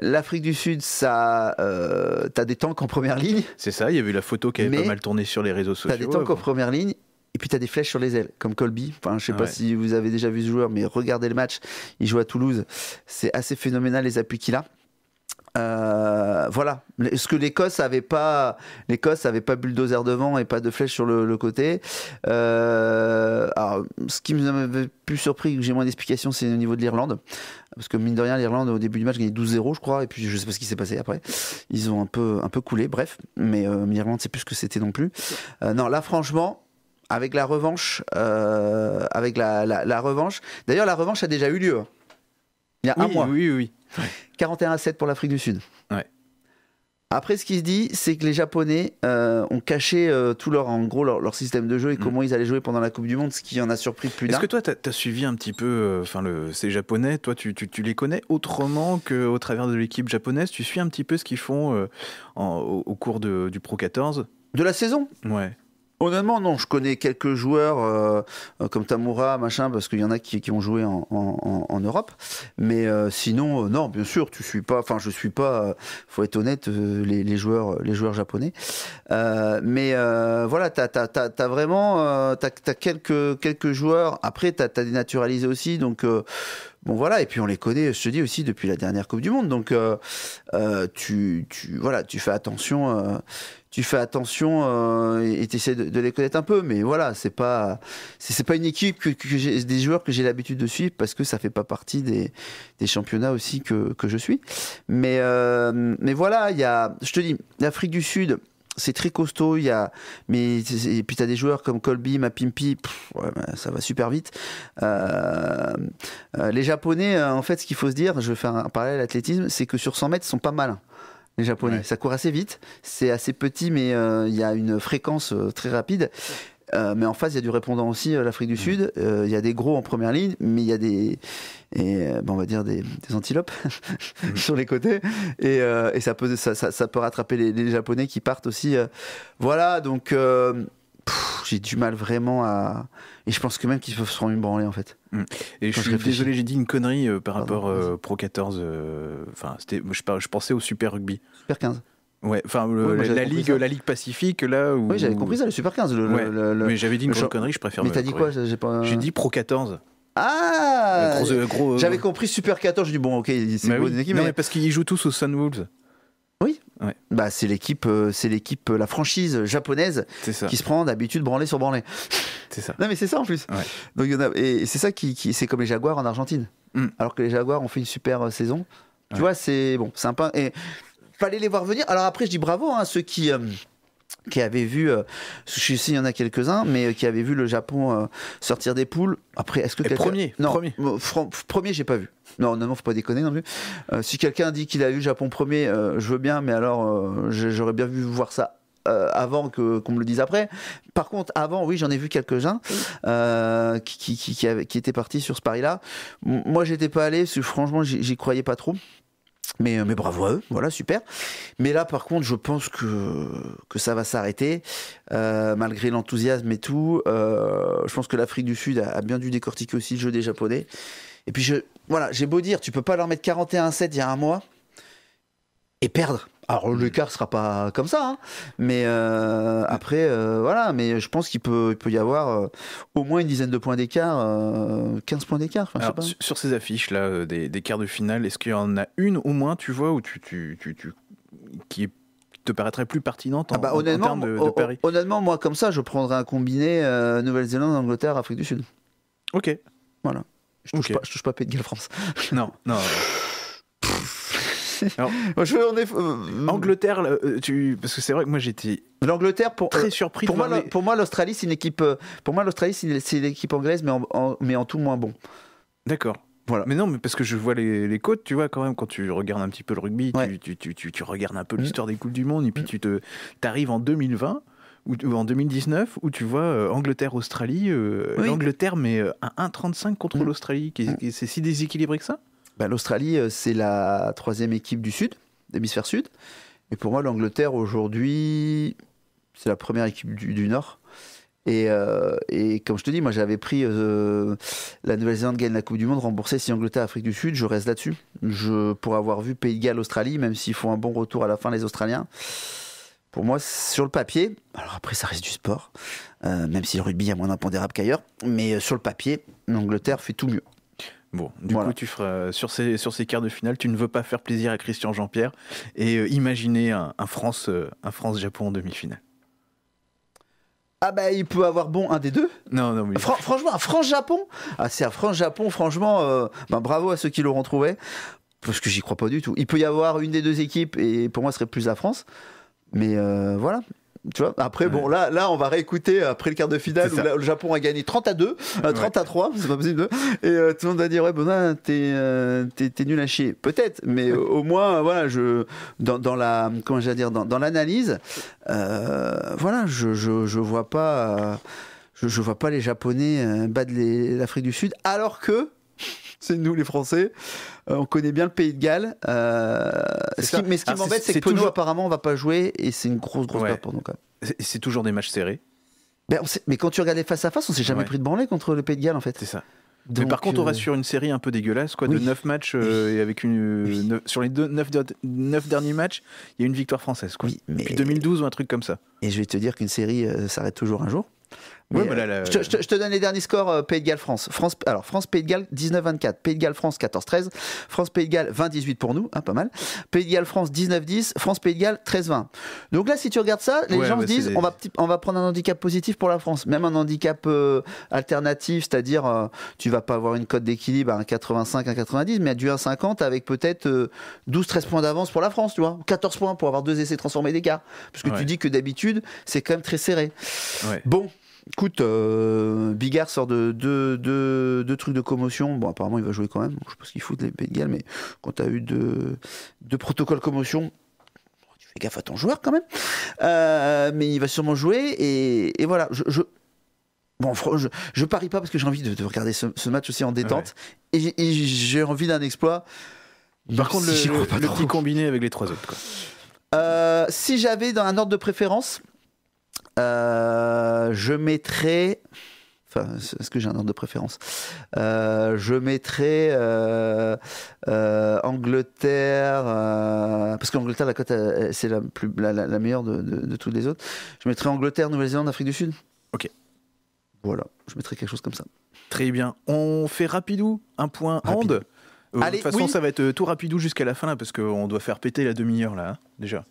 L'Afrique du Sud, ça, euh, t'as des tanks en première ligne. C'est ça, il y a eu la photo qui avait pas mal tourné sur les réseaux sociaux. T'as des tanks en première ligne et puis tu as des flèches sur les ailes, comme Colby. Enfin, je sais pas si vous avez déjà vu ce joueur, mais regardez le match. Il joue à Toulouse. C'est assez phénoménal les appuis qu'il a. Euh, voilà, ce que l'Écosse avait pas, l'Écosse avait pas bulldozer devant et pas de flèche sur le, côté. Euh, alors, ce qui m'avait plus surpris, que j'ai moins d'explications, c'est au niveau de l'Irlande, parce que mine de rien, l'Irlande au début du match gagnait 12-0, je crois, et puis je sais pas ce qui s'est passé après. Ils ont un peu, un peu coulé, bref. Mais euh, l'Irlande, c'est plus ce que c'était non plus. Euh, non, là, franchement, avec la revanche, euh, avec la, revanche. D'ailleurs, la revanche a déjà eu lieu. Hein. Il y a un mois. Oui, oui, oui. 41 à 7 pour l'Afrique du Sud. Ouais. Après, ce qui se dit, c'est que les Japonais euh, ont caché euh, tout leur, en gros, leur, système de jeu et mm. comment ils allaient jouer pendant la Coupe du Monde, ce qui en a surpris plus d'un. Est-ce que toi, tu as, suivi un petit peu, enfin, le, ces Japonais, toi, tu, tu, les connais autrement qu'au travers de l'équipe japonaise Tu suis un petit peu ce qu'ils font au, cours du Pro 14 De la saison Ouais. Honnêtement, non. Je connais quelques joueurs euh, comme Tamura, machin, parce qu'il y en a qui, ont joué en, Europe. Mais euh, sinon, euh, non, bien sûr, tu suis pas. Enfin, je suis pas. faut être honnête, les, joueurs, les joueurs japonais. mais voilà, t'as as, as, vraiment, t'as quelques quelques joueurs. Après, t'as as des naturalisés aussi, donc. Bon voilà, et puis on les connaît, je te dis aussi, depuis la dernière Coupe du Monde. Donc euh, euh, tu, tu, voilà, tu fais attention, euh, tu fais attention et tu essaies de, les connaître un peu. Mais voilà, c'est pas, c'est, pas une équipe, que, que des joueurs que j'ai l'habitude de suivre parce que ça fait pas partie des, des championnats aussi que, que, je suis. Mais, mais voilà, il y a, je te dis, l'Afrique du Sud, c'est très costaud. Il y a, mais et puis t'as des joueurs comme Colby, Mapimpi, ça va super vite. Euh, euh, les Japonais, euh, en fait, ce qu'il faut se dire, je vais faire un parallèle à l'athlétisme, c'est que sur 100 mètres, ils sont pas malins. Les Japonais, ça court assez vite, c'est assez petit, mais il y a une fréquence très rapide. Euh, mais en face, il y a du répondant aussi, euh, l'Afrique du mm. Sud. Euh, il y a des gros en première ligne, mais il y a des, et, on va dire des, antilopes <laughs> mm. sur les côtés. Et, et ça, peut, ça, ça, peut rattraper les, Japonais qui partent aussi. Voilà, donc j'ai du mal vraiment à. Et je pense que même qu'ils peuvent se rendre une branlée en fait. Mm. Et je suis désolé, j'ai dit une connerie par rapport au Pro 14. Enfin, c'était je, pensais au Super Rugby. Super 15. Ouais, enfin la, ligue, la ligue Pacifique là où. Oui, j'avais compris ça, le Super 15. mais j'avais dit une connerie, je préfère. Mais t'as dit quoi J'ai pas... dit Pro 14. Ah euh, euh, J'avais compris Super 14, j'ai dit bon ok, c'est bah une équipe. mais, parce qu'ils jouent tous sun Sunwolves. Oui. Bah c'est l'équipe, euh, c'est l'équipe, la franchise japonaise qui se prend d'habitude branlé sur branlé. C'est ça. <laughs> Non mais c'est ça en plus. Donc et c'est ça qui, c'est comme les Jaguars en Argentine. Hmm. Alors que les Jaguars ont fait une super saison. Tu vois c'est bon sympa et aller les voir venir. Alors après, je dis bravo à hein, ceux qui euh, qui avaient vu, euh, je sais il y en a quelques-uns, mais euh, qui avaient vu le Japon sortir des poules. Après, est-ce que quelqu'un... Premier, non, premier. Premier, j'ai pas vu. Non, non, non, faut pas déconner non plus. si quelqu'un dit qu'il a vu le Japon premier, je veux bien, mais alors j'aurais bien vu voir ça avant que qu'on me le dise après. Par contre, avant, oui, j'en ai vu quelques-uns qui, qui, qui, étaient partis sur ce pari-là. Moi, j'étais pas allé, franchement, j'y croyais pas trop. Euh, mais, bravo à eux, voilà, super. Mais là, par contre, je pense que, que ça va s'arrêter, euh, malgré l'enthousiasme et tout. Euh, je pense que l'Afrique du Sud a, bien dû décortiquer aussi le jeu des Japonais. Et puis, je, voilà, j'ai beau dire, tu peux pas leur mettre 41-7 il y a un mois et perdre. Alors ne hmm. sera pas comme ça, hein. mais euh, après euh, voilà, mais je pense qu'il peut, peut y avoir euh, au moins une dizaine de points d'écart, 15 points d'écart. Enfin, sur, sur ces affiches là, des, des quarts de finale, est-ce qu'il y en a une au moins, tu vois, ou tu, tu, tu, qui te paraîtrait plus pertinente ah bah, en, honnêtement, termes de, paris Honnêtement, moi, comme ça, je prendrais un combiné Nouvelle-Zélande, Angleterre, Afrique du Sud. Ok. Voilà. Je touche, pas, touche pas Pays de Galles, France. Non, non. <laughs> je, euh, hmm. Angleterre, euh, tu, parce que c'est vrai que moi j'étais L'Angleterre, pour, très euh, surpris. Pour moi, pour moi, l'Australie, c'est une équipe. Pour moi, l'Australie, c'est l'équipe anglaise, mais en, mais en tout moins bon. D'accord. Voilà. Mais non, mais parce que je vois les, côtes, tu vois, quand même, quand tu regardes un petit peu le rugby, tu, regardes un peu mm. l'histoire des Coupes du Monde, et puis mm. tu te, arrives en 2020 ou, en 2019, où tu vois Angleterre-Australie, l'Angleterre, mais euh, un 1,35 contre mm. l'Australie. C'est si déséquilibré que ça ben, L'Australie, euh, c'est la troisième équipe du Sud, l'hémisphère Sud. Et pour moi, l'Angleterre, aujourd'hui, c'est la première équipe du, Nord. Euh, et, comme je te dis, moi j'avais pris euh, la Nouvelle-Zélande gagne la Coupe du Monde, remboursé si Angleterre, Afrique du Sud, je reste là-dessus. Je, pour avoir vu Pays de Galles, Australie, même s'ils font un bon retour à la fin les Australiens, pour moi sur le papier, alors après ça reste du sport, même si le rugby a moins d'impondérable qu'ailleurs, mais sur le papier, l'Angleterre fait tout mieux. Bon, du coup, tu feras, euh, sur, ces, sur ces quarts de finale, tu ne veux pas faire plaisir à Christian Jean-Pierre et euh, imaginer un, France, euh, un japon en demi-finale. Ah bah il peut avoir bon un des deux. Non non mais franchement un France Japon. Ah c'est un France Japon franchement bah, bravo à ceux qui l'auront trouvé parce que j'y crois pas du tout. Il peut y avoir une des deux équipes et pour moi ce serait plus la France. Mais voilà, après, bon, là, là, on va réécouter euh, après le quart de finale où le Japon a gagné 30 à 2, 30 euh, à 3, c'est pas possible. Hein. Et euh, tout le monde va dire, ouais, Bonin, t'es nul à chier. Peut-être, mais au moins, voilà, je, dans, la, comment dire, dans, l'analyse, voilà, je, je, vois pas, je, je, vois pas les Japonais battre l'Afrique du Sud, alors que, c'est nous les Français. Euh, on connaît bien le pays de Galles. Euh, mais ce qui ah, m'embête, c'est que nous apparemment, on va pas jouer et c'est une grosse, grosse pour nous. Quand C'est toujours des matchs serrés. Ben, mais quand tu regardes face à face, on s'est jamais pris de branlée contre le pays de Galles, en fait. C'est ça. mais par contre, on euh, reste sur une série un peu dégueulasse, quoi, de 9 matchs et avec une sur les 9, derniers matchs, il y a une victoire française, quoi. Oui, mais... Depuis 2012 ou un truc comme ça. Et je vais te dire qu'une série s'arrête toujours un jour. Ouais, euh, euh, je, te, donne les derniers scores euh, Pays de Galles France. France alors France Pays de Galles 19-24, Pays de Galles France 14-13, France Pays de Galles 20-18 pour nous, hein, pas mal. Pays de Galles France 19-10, France Pays de Galles 13-20. Donc là si tu regardes ça, les gens se disent on va on va prendre un handicap positif pour la France, même un handicap alternatif, c'est-à-dire tu vas pas avoir une cote d'équilibre à 1,85 90 mais à du 1,50 avec peut-être 12 13 points d'avance pour la France, tu vois, 14 points pour avoir deux essais transformés d'écart parce que tu dis que d'habitude, c'est quand même très serré. Bon Écoute, euh, Bigard sort de deux trucs de commotion. Bon, apparemment, il va jouer quand même. sais je pense qu'il fout les Pays de Galles, mais quand tu as eu deux, deux protocoles commotion, tu fais gaffe à ton joueur quand même. Euh, mais il va sûrement jouer. Et, voilà, je, Bon, je, je, parie pas parce que j'ai envie de, regarder ce, match aussi en détente et, j'ai envie d'un exploit. Par contre, le, petit combiné avec les trois autres. Euh, si j'avais dans un ordre de préférence, euh, je mettrai. Enfin, est-ce que j'ai un ordre de préférence euh, Je mettrai euh, Angleterre, parce qu'Angleterre, la côte, c'est la, meilleure de, toutes les autres. Je mettrai Angleterre, Nouvelle-Zélande, Afrique du Sud. Ok. Voilà, je mettrai quelque chose comme ça. Très bien. On fait rapidou un point Rapide. de toute façon, ça va être tout rapidou jusqu'à la fin parce qu'on doit faire péter la demi-heure là, hein, déjà.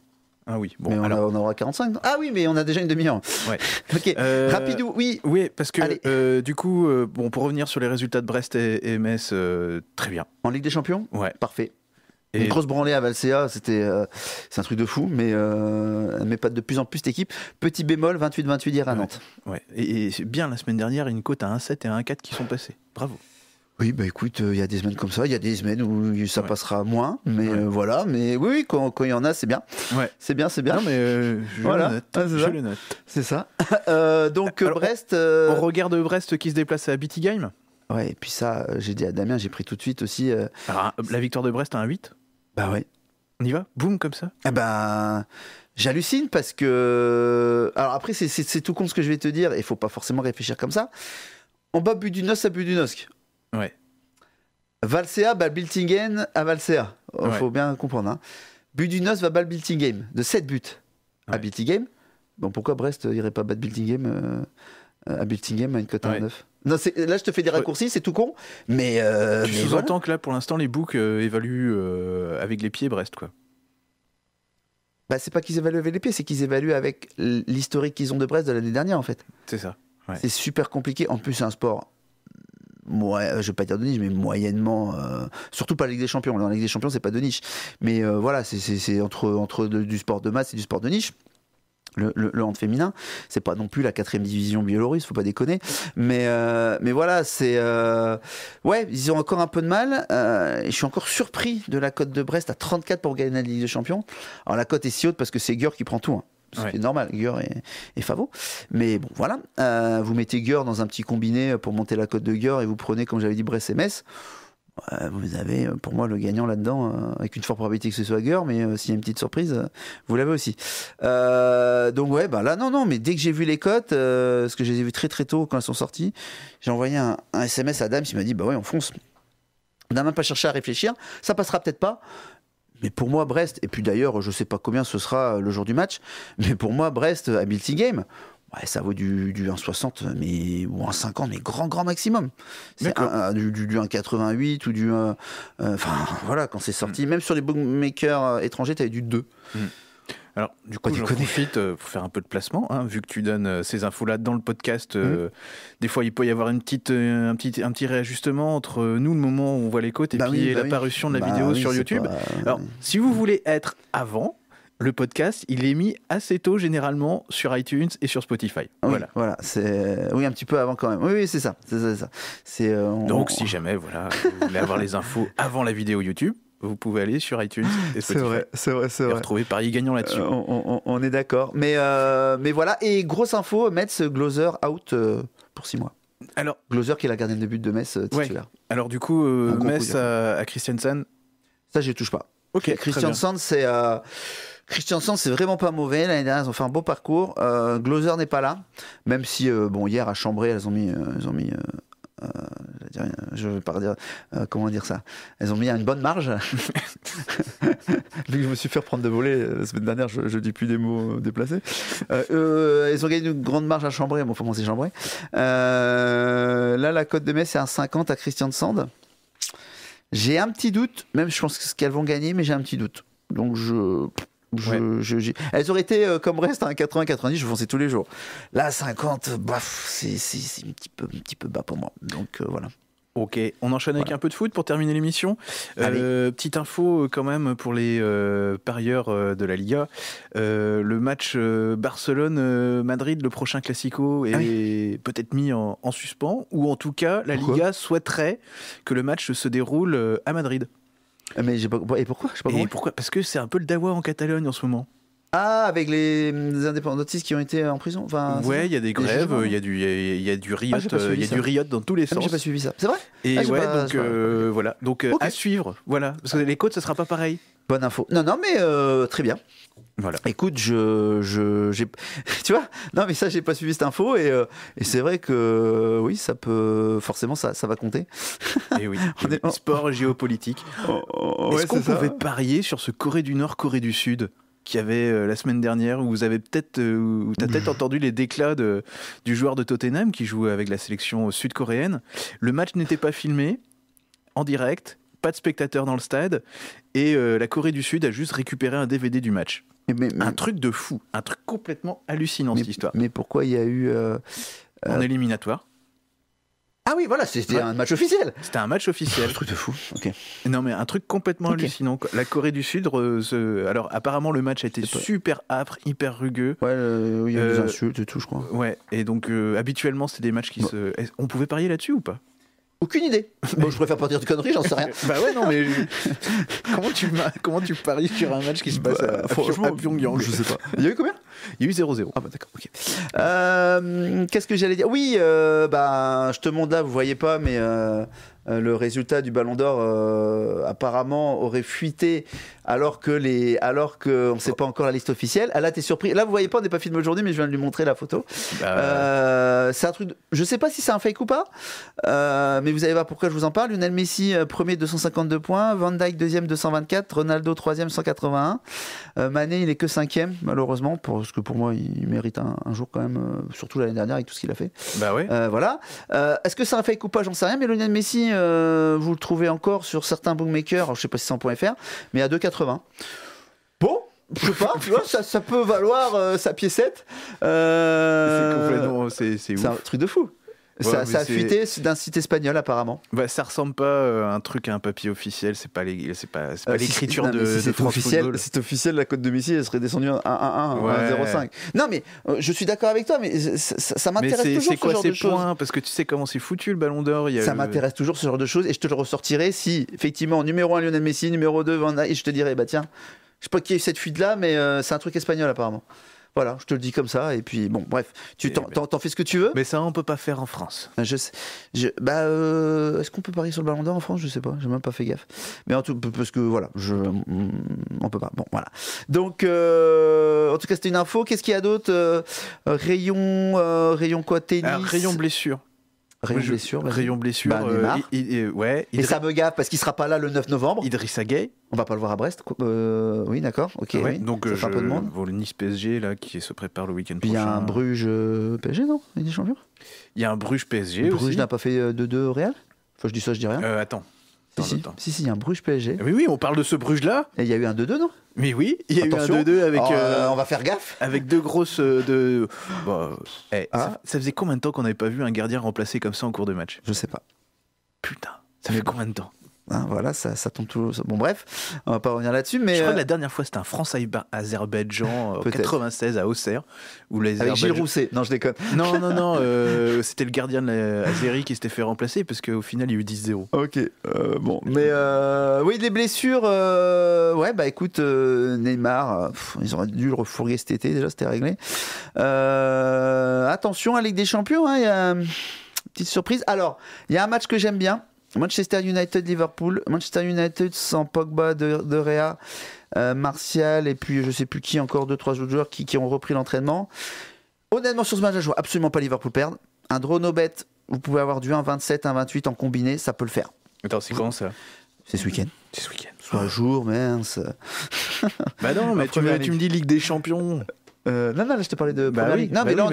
Ah oui, bon. on, alors... aura 45. Ah oui, mais on a déjà une demi-heure. <laughs> ok, euh, rapidou, oui. Oui, parce que euh, du coup, euh, bon, pour revenir sur les résultats de Brest et, Metz, très bien. En Ligue des Champions Ouais. Parfait. Et... Une grosse branlée à Valsea, c'était c'est un truc de fou, mais mais pas de plus en plus d'équipe. Petit bémol, 28-28 hier à Nantes. Ouais. Et, bien la semaine dernière, une cote à 1,7 et à 1,4 qui sont passées. Bravo. Oui, bah, écoute, euh, il y a des semaines comme ça, il y a des semaines où ça passera moins, mais euh, voilà, mais oui, quand il y en a, c'est bien. Ouais. C'est bien, c'est bien. mais euh, je, voilà. note, ah, note. C'est ça. <laughs> donc Brest. On, regarde Brest qui se déplace à Game. Ouais, et puis ça, j'ai dit à Damien, j'ai pris tout de suite aussi. la victoire de Brest à 1-8 Bah ouais. On y va Boum, comme ça Eh ben. J'hallucine parce que. Alors après, c'est tout con ce que je vais te dire, il faut pas forcément réfléchir comme ça. On bat but à Budunosk. Ouais. Valsea game ah, à Valsea. Oh, Il faut bien comprendre. du hein. Budunos va battre game de 7 buts à Biltingen. Bon pourquoi Brest euh, irait pas battre Biltingen game euh, à Biltingen à une cote à 9 non, là, je te fais des raccourcis, c'est tout con, mais. Euh, je sous-entends que là, pour l'instant, les books évaluent avec les pieds Brest, quoi. Bah, c'est pas qu'ils évaluent avec les pieds, c'est qu'ils évaluent avec l'historique qu'ils ont de Brest de l'année dernière, en fait. C'est ça. C'est super compliqué. En plus, c'est un sport moi, euh, je vais pas dire de niche, mais moyennement, euh, surtout pas la Ligue des Champions. Dans la Ligue des Champions, c'est pas de niche. Mais euh, voilà, c'est entre, du sport de masse et du sport de niche. Le, hand féminin, c'est pas non plus la quatrième division biélorusse, faut pas déconner. Mais voilà, c'est ouais, ils ont encore un peu de mal. je suis encore surpris de la cote de Brest à 34 pour gagner la Ligue des Champions. Alors la cote est si haute parce que c'est Gur qui prend tout. Hein. C'est normal, Gure et, et, Favo. Mais bon, voilà. Euh, vous mettez Gure dans un petit combiné euh, pour monter la cote de gueur et vous prenez, comme j'avais dit, Brest SMS. vous avez, euh, pour moi, le gagnant là-dedans, avec une forte probabilité que ce soit Gure, mais s'il y a une petite surprise, vous l'avez aussi. donc, ouais, bah là, non, non, mais dès que j'ai vu les cotes, parce que je les ai vues très très tôt quand elles sont sorties, j'ai envoyé un, SMS à Adam il m'a dit, bah oui, on fonce. On n'a même pas cherché à réfléchir. Ça passera peut-être pas, mais pour moi, Brest, et puis d'ailleurs, je ne sais pas combien ce sera le jour du match, mais pour moi, Brest Ability Game, ouais, ça vaut du, 1,60 mais, ou 1,50, mais grand, grand maximum. C'est du, 1,88 ou du. 1... Euh, euh, enfin, voilà, quand c'est sorti, hmm. même sur les bookmakers euh, étrangers, tu avais du 2. Alors, du coup, j'en profite euh, pour faire un peu de placement, hein, vu que tu donnes euh, ces infos-là dans le podcast. Euh, mhm. des fois, il peut y avoir une petite, un, petit, un petit réajustement entre nous, le moment où on voit les côtes, et bah puis bah l'apparition de la bah vidéo sur YouTube. Alors, si vous voulez être avant, le podcast, il est mis assez tôt généralement sur iTunes et sur Spotify. voilà, voilà, c'est oui un petit peu avant quand même. Oui, c'est ça, c'est Donc si jamais voilà, vous voulez avoir les infos avant la vidéo YouTube, vous pouvez aller sur iTunes et <laughs> C'est vrai, c'est vrai, vrai. retrouver Paris gagnant là-dessus. Euh, on, est d'accord. Mais, euh, mais voilà, et grosse info, Metz, Gloser out euh, pour six mois. Alors, Gloser qui est la gardienne de but de Metz titulaire. Alors du coup, Metz à, Christiansen Ça, je ne touche pas. Ok. Christiansen, c'est... Christian c'est vraiment pas mauvais. L'année dernière, ils ont fait un beau parcours. Gloser n'est pas là, même si, bon, hier à Chambray, elles ont mis, elles ont mis euh, je ne vais pas dire euh, comment dire ça. Elles ont mis une bonne marge. <laughs> Vu que je me suis fait reprendre de voler euh, la semaine dernière, je, ne dis plus des mots déplacés. elles ont gagné une grande marge à Chambray. Bon, faut c'est Chambray. là, la cote de mai, c'est un 50 à Christian de Sand. J'ai un petit doute, même je pense qu'elles vont gagner, mais j'ai un petit doute. Donc je je, elles auraient été euh, comme reste à hein, 80-90, je fonçais tous les jours. Là, 50, baf, c'est un petit, peu, un petit peu bas pour moi. Donc euh, voilà. Ok, on enchaîne avec un peu de foot pour terminer l'émission. Euh, petite info quand même pour les parieurs de la Liga. le match Barcelone-Madrid, le prochain Classico, est ah peut-être mis en, suspens, ou en tout cas la Liga souhaiterait que le match se déroule à Madrid. Ah, mais j'ai pas... Et pourquoi pas pourquoi Parce que c'est un peu le dawa en Catalogne en ce moment. Ah, avec les, indépendantistes qui ont été en prison. Enfin, ouais, il y a des grèves, il y a du, il y, a du riot, il y a du riot ah, dans tous les ah, sens. Je J'ai pas suivi ça. C'est vrai. Et ouais, donc euh, voilà, donc euh, à suivre, voilà, parce que les côtes, ce sera pas pareil. Bonne info. Non, non, mais euh, très bien. Écoute, je, je <laughs> tu vois, non mais ça j'ai pas suivi cette info et, euh, c'est vrai que euh, oui ça peut forcément ça, ça va compter. <laughs> Et eh oui. On est... Sport géopolitique. Oh, oh, oh, Est-ce qu'on pouvait parier sur ce Corée du Nord Corée du Sud? qu'il y avait euh, la semaine dernière, où vous avez peut-être, t'as peut-être <laughs> entendu les déclats de, du joueur de Tottenham qui joue avec la sélection sud-coréenne. Le match n'était pas filmé en direct, pas de spectateurs dans le stade, et la Corée du Sud a juste récupéré un DVD du match un truc de fou, un truc complètement hallucinant cette histoire. Mais pourquoi il y a eu. un euh, en euh, éliminatoire. Ah oui, voilà, c'était un match officiel. C'était un match officiel. un truc de fou. Ok. Non, mais un truc complètement hallucinant. La Corée du Sud, alors apparemment le match a été super âpre, hyper rugueux. Ouais, euh, il y a des insultes et tout, je crois. Ouais, et donc habituellement, c'est des matchs qui se. On pouvait parier là-dessus ou pas aucune idée. <laughs> Bon, je préfère pas dire de conneries, j'en sais rien. bah ouais, non, mais <laughs> comment tu paries sur un match qui se bah, passe sur à, Pyongyang Je sais pas. Il y a eu combien Il y a eu 0-0. Ah bah d'accord, ok. Euh, qu'est-ce que j'allais dire Oui, euh, bah je te là, vous voyez pas, mais euh, euh, le résultat du Ballon d'Or euh, apparemment aurait fuité alors que les alors que on sait pas encore la liste officielle. Ah là t'es surpris. Là vous voyez pas on n'est pas filmé aujourd'hui mais je viens de lui montrer la photo. Bah... Euh, c'est un truc. Je sais pas si c'est un fake ou pas. Euh, mais vous allez voir pourquoi je vous en parle. Lionel Messi premier 252 points, Van Dijk deuxième 224, Ronaldo troisième 181, Mané il est que cinquième malheureusement parce que pour moi il mérite un, jour quand même surtout l'année dernière avec tout ce qu'il a fait. Bah oui. voilà. Est-ce que c'est un fake ou pas j'en sais rien mais Lionel Messi euh, vous le trouvez encore sur certains bookmakers, je sais pas si c'est mais à 2,80. Bon, je sais pas, tu vois, ça, peut valoir euh, sa piécette. Euh, c'est complètement. C'est un truc de fou ça, a fuité d'un site espagnol apparemment. Bah, ça ressemble pas euh, à un truc à un papier officiel, c'est pas euh, l'écriture pas, l'écriture de, c'est officiel, c'est officiel la Côte de Messi elle serait descendue à 1 1 1-0-5. Non mais euh, je suis d'accord avec toi mais ça, m'intéresse toujours ce quoi genre ces points parce que tu sais comment c'est foutu le Ballon d'Or, Ça m'intéresse toujours ce genre de choses et je te le ressortirai si effectivement numéro 1 Lionel Messi, numéro 2 Van et je te dirais bah tiens, je sais pas qui a eu cette fuite là mais c'est un truc espagnol apparemment. Voilà, je te le dis comme ça. Et puis, bon, bref, tu eh ben. t'en fais ce que tu veux. Mais ça, on peut pas faire en France. Ah, je, bah, euh, est-ce qu'on peut parier sur le Ballon d'Or en France Je sais pas, j'ai même pas fait gaffe. Mais en tout, parce que voilà, je, mm, on peut pas. Bon, voilà. Donc, euh, en tout cas, c'était une info. Qu'est-ce qu'il y a d'autre euh, Rayon, rayon quoi Tennis. rayon blessure. Rayon blessure. Bah, Rayon euh, blessure. Et ça me gaffe parce qu'il sera pas là le 9 novembre. Idrissa Gueye. On va pas le voir à Brest. Euh, oui, d'accord. Ok. oui. Donc ça un peu euh, de monde. Nice PSG là qui se prépare le week-end prochain. Il y a un Bruges PSG non Il y a Il y a un Bruges PSG. Bruges n'a pas fait 2-2 au Real. Enfin, je dis ça, je dis rien. attends. Si, si, il y a un Bruges PSG. Eh oui, oui, on parle de ce Bruges-là. Et il y a eu un 2-2, non Mais oui, il y a eu un 2-2 avec. Oh, euh, on va faire gaffe. Avec deux grosses. Euh, deux... <gasps> Bah, eh, ça, hein ça, faisait combien de temps qu'on n'avait pas vu un gardien remplacé comme ça en cours de match Je sais pas. Putain, ça fait combien de temps Hein, voilà, ça, ça tombe toujours. Bon, bref, on va pas revenir là-dessus. Mais je crois euh, que la dernière fois, c'était un France-Azerbaïdjan en 96 à Auxerre. Où les Avec Gilles Non, je déconne. <laughs> Non, non, non. Euh, <laughs> c'était le gardien de l'Azeri qui s'était fait remplacer parce qu'au final, il y a eu 10-0. Ok. Euh, bon, mais oui, les blessures. ouais, bah écoute, Neymar, ils auraient dû le refourguer cet été. Déjà, c'était réglé. attention à Ligue des Champions. Hein, il y a une petite surprise. Alors, il y a un match que j'aime bien. Manchester United, Liverpool. Manchester United sans Pogba de, de euh, Martial et puis je sais plus qui encore, deux, trois joueurs qui, ont repris l'entraînement. Honnêtement, sur ce match, je vois absolument pas Liverpool perdre. Un drone au bet, vous pouvez avoir du 1,27, 28 en combiné, ça peut le faire. Attends, c'est quand ça C'est ce week-end. C'est ce week-end. Soit un jour, mince. bah non, <laughs> mais tu, tu me dis Ligue des Champions. Euh, non, non, là je te parlais de. Bah, bah Non, mais, là,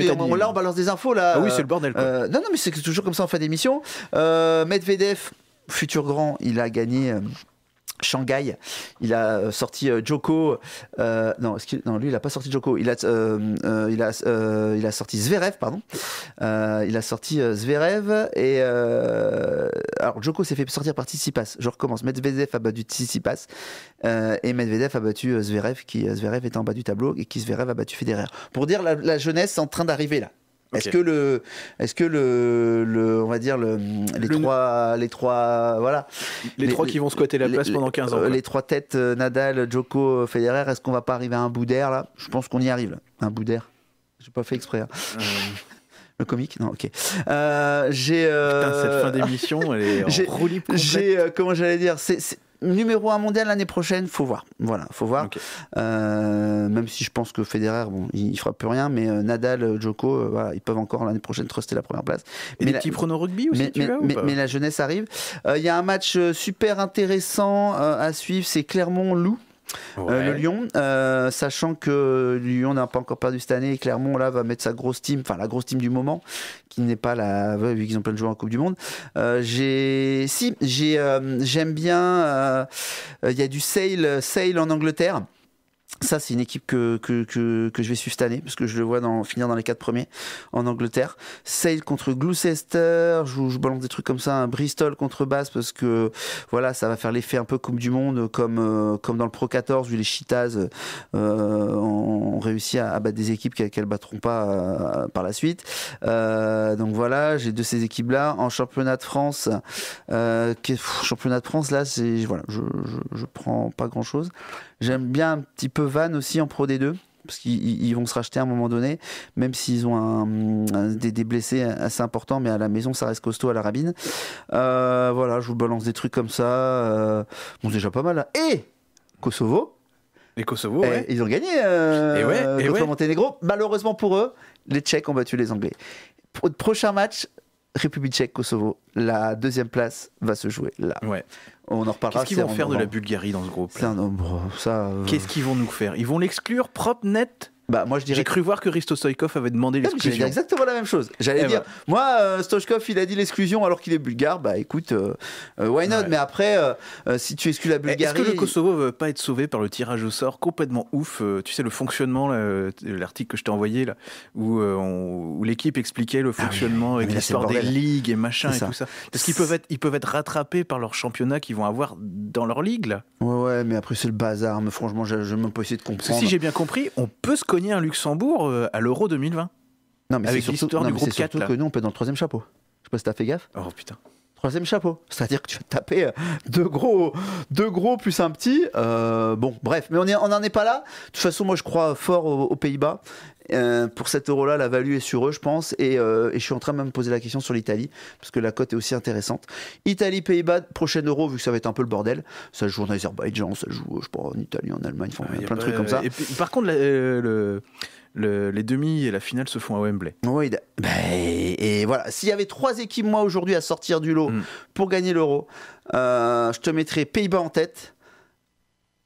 on, balance des infos. Là, ah oui, c'est le bordel. Euh, non, non, mais c'est toujours comme ça en fin d'émission. Euh, Medvedev, futur grand, il a gagné. Euh, Shanghai. Il a euh, sorti euh, Joko. Euh, non, lui, il n'a pas sorti Joko. Il a, il a, il a sorti Zverev, pardon. il a sorti Zverev. Et alors, Joko s'est fait sortir par Tsitsipas. Je recommence. Medvedev a battu Tsitsipas. et Medvedev a battu Zverev, qui Zverev était en bas du tableau et qui Zverev a battu Federer. Pour dire la, la jeunesse en train d'arriver là. Est-ce que le, est-ce que le, le, on va dire le, les trois, les trois, voilà, les, trois qui vont squatter la place pendant 15 ans. Les trois têtes euh, Nadal, Joko, Federer. Est-ce qu'on va pas arriver à un bout d'air là Je pense qu'on y arrive. Un bout d'air. J'ai pas fait exprès. Hein. Euh. <laughs> Le comique Non, ok. Euh, j'ai. cette fin d'émission, elle est <laughs> J'ai, comment j'allais dire c'est numéro un mondial l'année prochaine, faut voir. Voilà, faut voir. Euh, même si je pense que Federer, bon, il, fera plus rien, mais euh, Nadal, euh, Joko, ils peuvent encore l'année prochaine truster la première place. mais qui rugby mais, mais, la jeunesse arrive. Il y a un match super intéressant à suivre, c'est Clermont-Loup. Euh, le Lyon, euh, sachant que Lyon n'a pas encore perdu cette année et Clermont là va mettre sa grosse team, enfin la grosse team du moment, qui n'est pas la, vu qu'ils ont plein de joueurs en Coupe du Monde. Euh, j'ai, si, j'ai, j'aime bien. Il y a du sale sale en Angleterre ça, c'est une équipe que, que, que, je vais suivre cette année, parce que je le vois finir dans les quatre premiers en Angleterre. Sale contre Gloucester, je, je balance des trucs comme ça, Bristol contre Bass, parce que voilà, ça va faire l'effet un peu comme du Monde, comme, euh, comme dans le Pro 14, où les Chitas euh, ont, réussi à, battre des équipes qu'elles ne battront pas euh, par la suite. donc voilà, j'ai deux ces équipes-là. En championnat de France, championnat de France, là, voilà, je ne prends pas grand-chose. J'aime bien un petit peu Van aussi en Pro D2 parce qu'ils vont se racheter à un moment donné, même s'ils ont des, blessés assez importants, mais à la maison, ça reste costaud à la rabine. Euh, voilà, je vous balance des trucs comme ça. Euh, bon bon, déjà pas mal. Hein. Et Kosovo. les Kosovo, Ils ont gagné euh, contre Monténégro. Malheureusement pour eux, les Tchèques ont battu les Anglais. prochain match, République tchèque, Kosovo. La deuxième place va se jouer là. Ouais. On en reparlera. Qu'est-ce qu'ils vont faire de la Bulgarie dans ce groupe C'est nombre. Oh, ça. Euh. Qu'est-ce qu'ils vont nous faire Ils vont l'exclure propre net bah, je dirais. J'ai cru voir que Risto Stoïkov avait demandé l'exclusion. J'ai exactement la même chose. J'allais eh dire, ben. moi, euh, il a dit l'exclusion alors qu'il est bulgare. Bah, écoute, euh, euh, why not Mais après, euh, si tu exclus la Bulgarie. Est-ce que le Kosovo veut pas être sauvé par le tirage au sort complètement ouf Tu sais, le fonctionnement, l'article que je t'ai envoyé, là, où, l'équipe expliquait le ah fonctionnement ah les des ligues et machin et tout ça. qu'ils peuvent être, ils peuvent être rattrapés par leur championnat qu'ils vont avoir dans leur ligue, là. Ouais, ouais, mais après, c'est le bazar. Mais franchement, je, je me pas essayer de comprendre. Si j'ai bien compris, on peut se un Luxembourg à l'Euro 2020. Non, mais c'est surtout, du 4, que nous, on peut dans le troisième chapeau. Je sais pas si t'as fait gaffe. Oh putain. Troisième chapeau. C'est-à-dire que tu vas taper deux gros, deux gros plus un petit. bon, bref, mais on n'en est pas là. De toute façon, moi, je crois fort aux Pays-Bas. Euh, pour cet euro là, la value est sur eux, je pense. Et, euh, je suis en train de me poser la question sur l'Italie, parce que la cote est aussi intéressante. Italie, Pays-Bas, prochaine euro, vu que ça va être un peu le bordel. Ça joue en Azerbaïdjan, ça joue, je en Italie, en Allemagne, il y a plein de trucs comme ça. Et par contre, euh, le. les demi et la finale se font à Wembley. Oui, ben, et, voilà. S'il y avait trois équipes, moi, aujourd'hui, à sortir du lot mm. pour gagner l'euro, je te mettrais Pays-Bas en tête,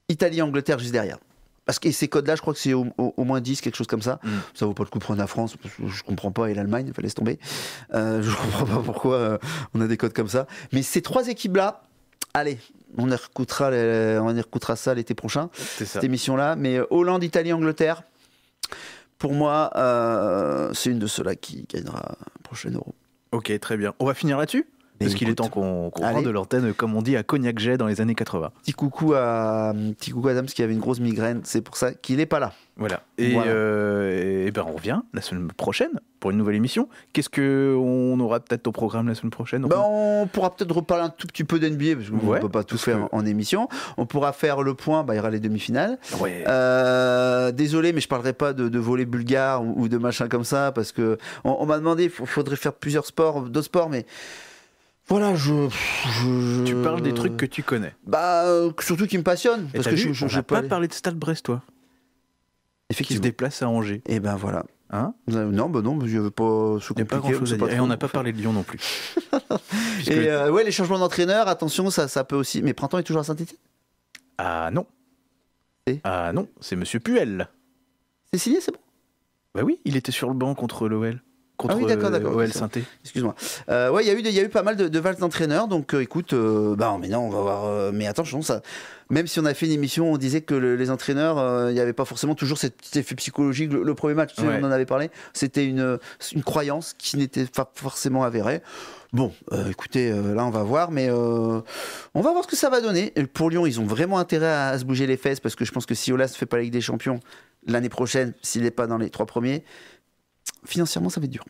Italie, Angleterre juste derrière parce que ces codes-là, je crois que c'est au, moins 10, quelque chose comme ça. Mm. Ça vaut pas le coup de prendre la France, je ne je comprends pas, et l'Allemagne, il fallait se tomber. Je euh, je comprends pas pourquoi euh, on a des codes comme ça. Mais ces trois équipes-là, allez, on y recoutera, ça l'été prochain, cette émission-là. Mais euh, Hollande, Italie, Angleterre, pour moi, c'est une de ceux-là qui gagnera prochain prochaine Euro. Ok, très bien. On va finir là-dessus parce qu'il est temps qu'on rentre de l'antenne, comme on dit, à Cognac Jet dans les années 80. Petit coucou à, euh, petit coucou Adams qui avait une grosse migraine, c'est pour ça qu'il n'est pas là. Voilà. Et, euh, et, ben on revient la semaine prochaine pour une nouvelle émission. Qu'est-ce que on aura peut-être au programme la semaine prochaine ben, On pourra peut-être reparler un tout petit peu d'NBA parce qu'on ne peut pas tout faire en émission. On pourra faire le point, bah, il y aura les demi-finales. Euh, désolé, mais je parlerai pas de, de volet bulgare ou, de machin comme ça parce que on, m'a demandé, il faudrait faire plusieurs sports, d'autres sports, mais voilà, je, Tu parles des trucs que tu connais. Bah, euh, surtout qui me passionnent. parce que je, ne pas parlé de Stade Brestois. Effectivement. Qui se déplace à Angers. Et eh ben voilà. Hein euh, non, ben non, je veux pas Et on n'a pas parlé de Lyon non plus. <laughs> Et euh, ouais, les changements d'entraîneur, attention, ça, ça peut aussi. Mais Printemps est toujours à Saint-Etienne Ah non. Et ah non, c'est Monsieur Puel. Signé, c'est bon Bah oui, il était sur le banc contre l'OL contre ah OL euh, Excuse-moi. Euh, ouais, il y, a eu, y a eu pas mal de, de d'entraîneurs. Donc euh, écoute, bah, mais non, on va voir. mais attention, ça, même si on a fait une émission, on disait que les entraîneurs, il n'y avait pas forcément toujours cet effet psychologique. Le, premier match, on en avait parlé, c'était une, une croyance qui n'était pas forcément avérée. Bon, écoutez, là on va voir, mais on va voir ce que ça va donner. Pour Lyon, ils ont vraiment intérêt à, se bouger les fesses parce que je pense que si Olas ne fait pas la Ligue des Champions l'année prochaine, s'il n'est pas dans les trois premiers, financièrement, ça va être dur.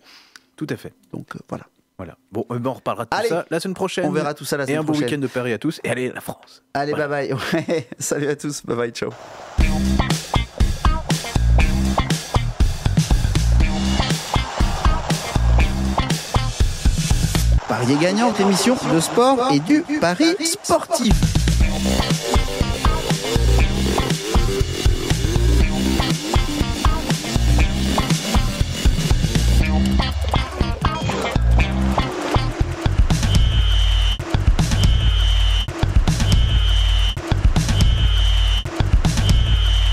Tout à fait. Donc euh, voilà. Voilà. Bon, euh, ben, on reparlera de tout ça la semaine prochaine. On verra tout ça la semaine prochaine. Et un bon week-end de Paris à tous. Et allez, la France. Allez, bye bye. <laughs> salut à tous. Bye bye. Ciao. Paris gagnant, émission de sport et du Paris sportif.